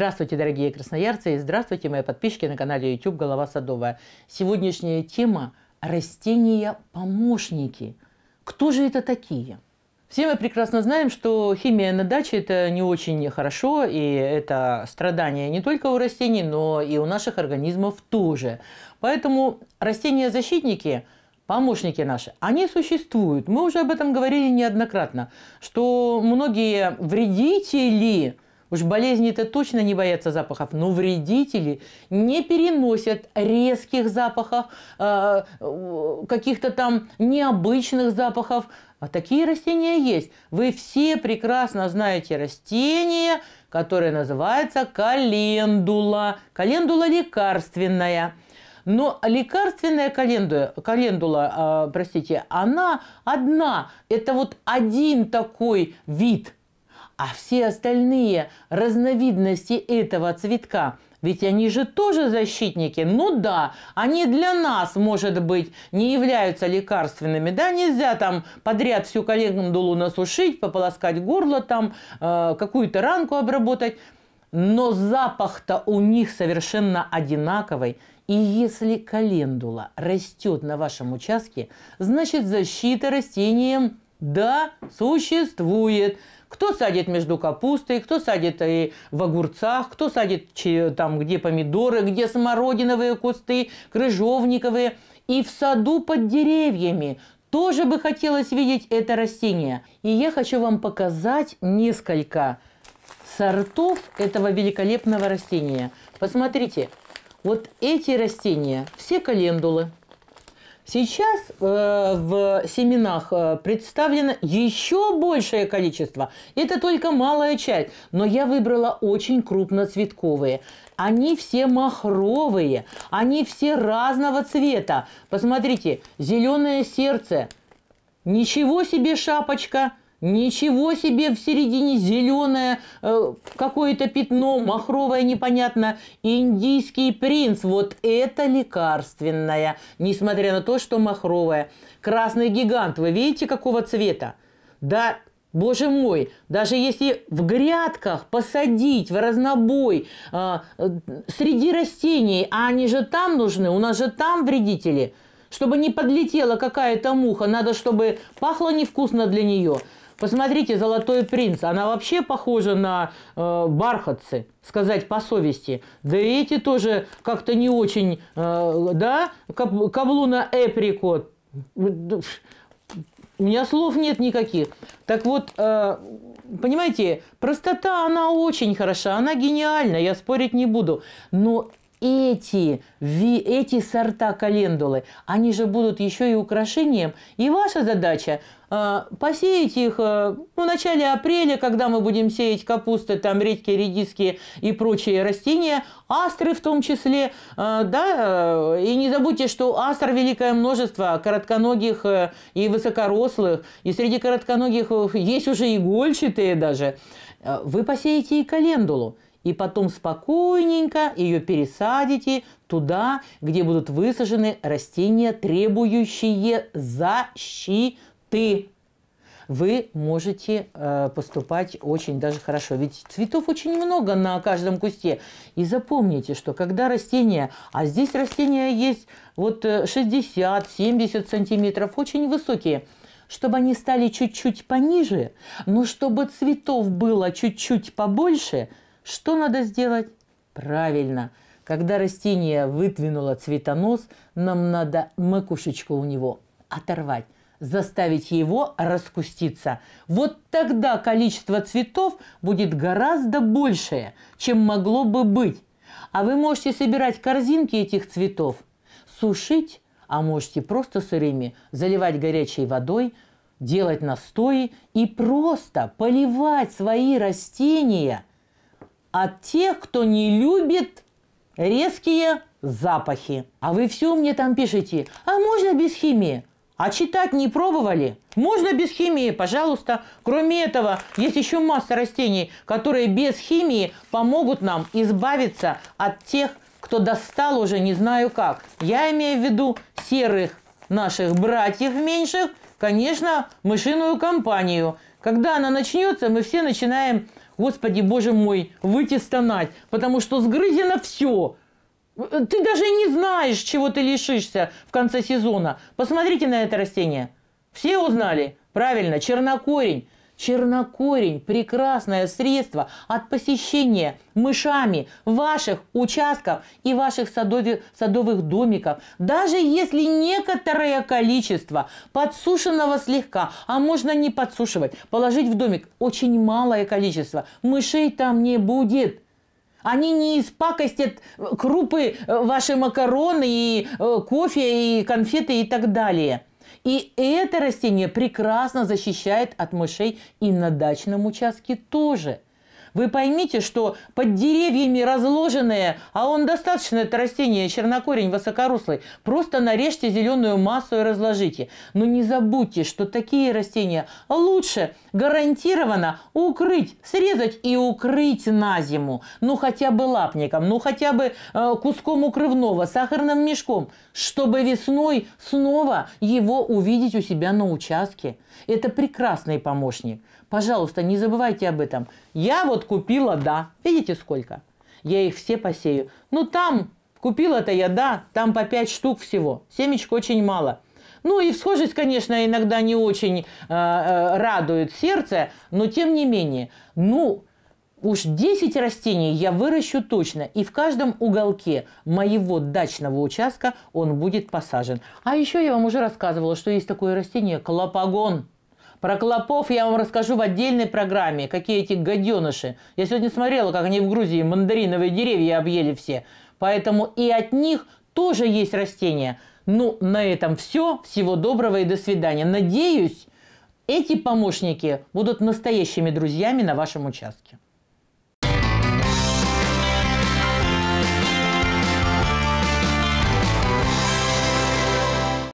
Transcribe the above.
Здравствуйте, дорогие красноярцы, и здравствуйте, мои подписчики на канале YouTube «Голова садовая». Сегодняшняя тема – растения-помощники. Кто же это такие? Все мы прекрасно знаем, что химия на даче – это не очень хорошо, и это страдание не только у растений, но и у наших организмов тоже. Поэтому растения-защитники – помощники наши, они существуют. Мы уже об этом говорили неоднократно, что многие вредители – Уж болезни-то точно не боятся запахов, но вредители не переносят резких запахов, э, э, каких-то там необычных запахов. А такие растения есть. Вы все прекрасно знаете растение, которое называется календула. Календула лекарственная. Но лекарственная календула, календула э, простите, она одна. Это вот один такой вид – а все остальные разновидности этого цветка ведь они же тоже защитники. Ну да, они для нас, может быть, не являются лекарственными. Да, нельзя там подряд всю календулу насушить, пополоскать горло там, э, какую-то ранку обработать. Но запах-то у них совершенно одинаковый. И если календула растет на вашем участке, значит защита растениям да, существует. Кто садит между капустой, кто садит и э, в огурцах, кто садит там, где помидоры, где смородиновые кусты, крыжовниковые. И в саду под деревьями тоже бы хотелось видеть это растение. И я хочу вам показать несколько сортов этого великолепного растения. Посмотрите, вот эти растения, все календулы – Сейчас э, в семенах э, представлено еще большее количество. Это только малая часть. Но я выбрала очень крупноцветковые. Они все махровые, они все разного цвета. Посмотрите, зеленое сердце. Ничего себе шапочка. Ничего себе в середине зеленое э, какое-то пятно, махровое непонятно. Индийский принц, вот это лекарственное, несмотря на то, что махровое. Красный гигант, вы видите, какого цвета? Да, Боже мой, даже если в грядках посадить в разнобой э, среди растений, а они же там нужны, у нас же там вредители, чтобы не подлетела какая-то муха, надо, чтобы пахло невкусно для нее – Посмотрите «Золотой принц». Она вообще похожа на э, бархатцы, сказать по совести. Да и эти тоже как-то не очень, э, да? Каб, каблуна Эприкот. У меня слов нет никаких. Так вот, э, понимаете, простота, она очень хороша, она гениальна, я спорить не буду. Но эти, эти сорта календулы, они же будут еще и украшением. И ваша задача э, посеять их э, ну, в начале апреля, когда мы будем сеять капусты, там редьки, редиски и прочие растения, астры в том числе. Э, да? И не забудьте, что астр великое множество коротконогих и высокорослых. И среди коротконогих есть уже игольчатые даже. Вы посеете и календулу и потом спокойненько ее пересадите туда, где будут высажены растения, требующие защиты. Вы можете э, поступать очень даже хорошо. Ведь цветов очень много на каждом кусте. И запомните, что когда растения, а здесь растения есть вот 60-70 э, сантиметров, очень высокие, чтобы они стали чуть-чуть пониже, но чтобы цветов было чуть-чуть побольше – что надо сделать? Правильно. Когда растение вытвинуло цветонос, нам надо макушечку у него оторвать заставить его распуститься. Вот тогда количество цветов будет гораздо большее, чем могло бы быть. А вы можете собирать корзинки этих цветов, сушить, а можете просто сырыми, заливать горячей водой, делать настои и просто поливать свои растения – от тех, кто не любит резкие запахи. А вы все мне там пишете, а можно без химии? А читать не пробовали? Можно без химии, пожалуйста. Кроме этого, есть еще масса растений, которые без химии помогут нам избавиться от тех, кто достал уже не знаю как. Я имею в виду серых наших братьев меньших, конечно, мышиную компанию. Когда она начнется, мы все начинаем Господи, Боже мой, выйти стонать, потому что сгрызено все. Ты даже не знаешь, чего ты лишишься в конце сезона. Посмотрите на это растение. Все узнали? Правильно, чернокорень. Чернокорень – прекрасное средство от посещения мышами ваших участков и ваших садовых, домиков. Даже если некоторое количество подсушенного слегка, а можно не подсушивать, положить в домик очень малое количество, мышей там не будет. Они не испакостят э, крупы, э, ваши макароны, и э, кофе, и конфеты и так далее – и это растение прекрасно защищает от мышей и на дачном участке тоже – вы поймите, что под деревьями разложенные, а он достаточно это растение, чернокорень высокорослый, просто нарежьте зеленую массу и разложите. Но не забудьте, что такие растения лучше гарантированно укрыть, срезать и укрыть на зиму. Ну хотя бы лапником, ну хотя бы э, куском укрывного, сахарным мешком, чтобы весной снова его увидеть у себя на участке. Это прекрасный помощник. Пожалуйста, не забывайте об этом. Я вот купила, да. Видите сколько? Я их все посею. Ну там купила-то я, да, там по 5 штук всего. Семечек очень мало. Ну и схожесть, конечно, иногда не очень э, э, радует сердце, но тем не менее. Ну, уж 10 растений я выращу точно, и в каждом уголке моего дачного участка он будет посажен. А еще я вам уже рассказывала, что есть такое растение колопогон. Про клопов я вам расскажу в отдельной программе, какие эти гаденыши. Я сегодня смотрела, как они в Грузии мандариновые деревья объели все. Поэтому и от них тоже есть растения. Ну, на этом все. Всего доброго и до свидания. Надеюсь, эти помощники будут настоящими друзьями на вашем участке.